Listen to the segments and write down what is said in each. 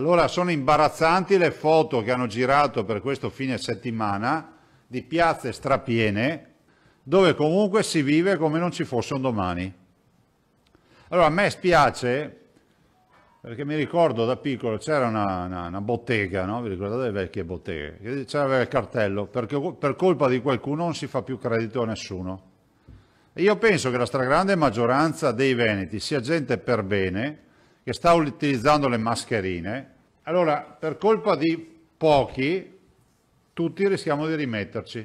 Allora sono imbarazzanti le foto che hanno girato per questo fine settimana di piazze strapiene dove comunque si vive come non ci fosse un domani. Allora a me spiace perché mi ricordo da piccolo c'era una, una, una, bottega, no? vi ricordate le vecchie botteghe? C'era il cartello, perché per colpa di qualcuno non si fa più credito a nessuno. E io penso che la stragrande maggioranza dei Veneti sia gente per bene, che sta utilizzando le mascherine, allora per colpa di pochi tutti rischiamo di rimetterci.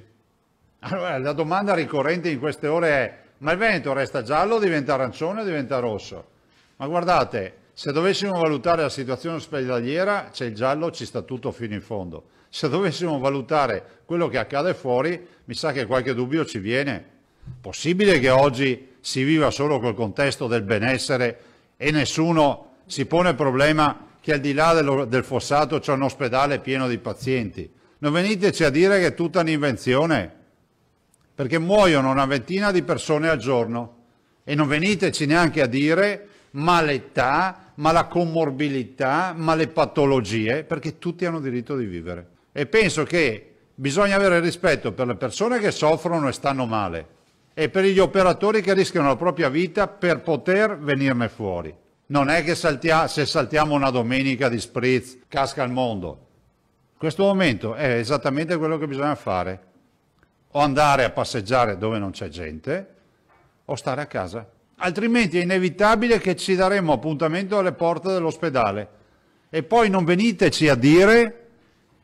Allora la domanda ricorrente in queste ore è ma il Veneto resta giallo, diventa arancione o diventa rosso? Ma guardate, se dovessimo valutare la situazione ospedaliera c'è il giallo, ci sta tutto fino in fondo. Se dovessimo valutare quello che accade fuori, mi sa che qualche dubbio ci viene. Possibile che oggi si viva solo col contesto del benessere e nessuno si pone il problema che al di là dello, del fossato c'è un ospedale pieno di pazienti. Non veniteci a dire che è tutta un'invenzione, perché muoiono una ventina di persone al giorno e non veniteci neanche a dire ma l'età, ma la comorbilità, ma le patologie, perché tutti hanno diritto di vivere. E penso che bisogna avere rispetto per le persone che soffrono e stanno male e per gli operatori che rischiano la propria vita per poter venirne fuori. Non è che saltia, se saltiamo una domenica di spritz casca il mondo. In Questo momento è esattamente quello che bisogna fare. O andare a passeggiare dove non c'è gente, o stare a casa. Altrimenti è inevitabile che ci daremo appuntamento alle porte dell'ospedale. E poi non veniteci a dire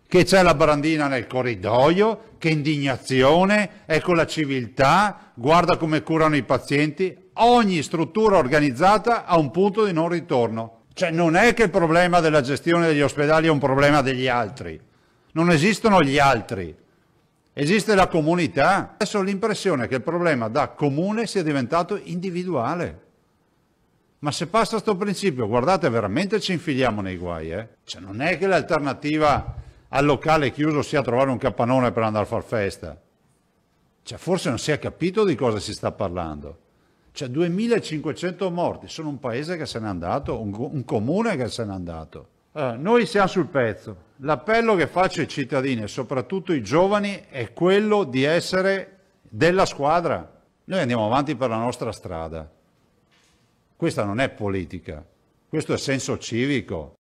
che c'è la brandina nel corridoio, che indignazione, ecco la civiltà, guarda come curano i pazienti ogni struttura organizzata ha un punto di non ritorno. Cioè non è che il problema della gestione degli ospedali è un problema degli altri, non esistono gli altri, esiste la comunità. Adesso ho l'impressione che il problema da comune sia diventato individuale. Ma se passa questo principio, guardate, veramente ci infiliamo nei guai. Eh? Cioè non è che l'alternativa al locale chiuso sia trovare un capannone per andare a far festa. Cioè forse non si è capito di cosa si sta parlando cioè 2500 morti, sono un paese che se n'è andato, un, un comune che se n'è andato. Allora, eh, noi siamo sul pezzo. L'appello che faccio ai cittadini e soprattutto ai giovani è quello di essere della squadra. Noi andiamo avanti per la nostra strada. Questa non è politica, questo è senso civico.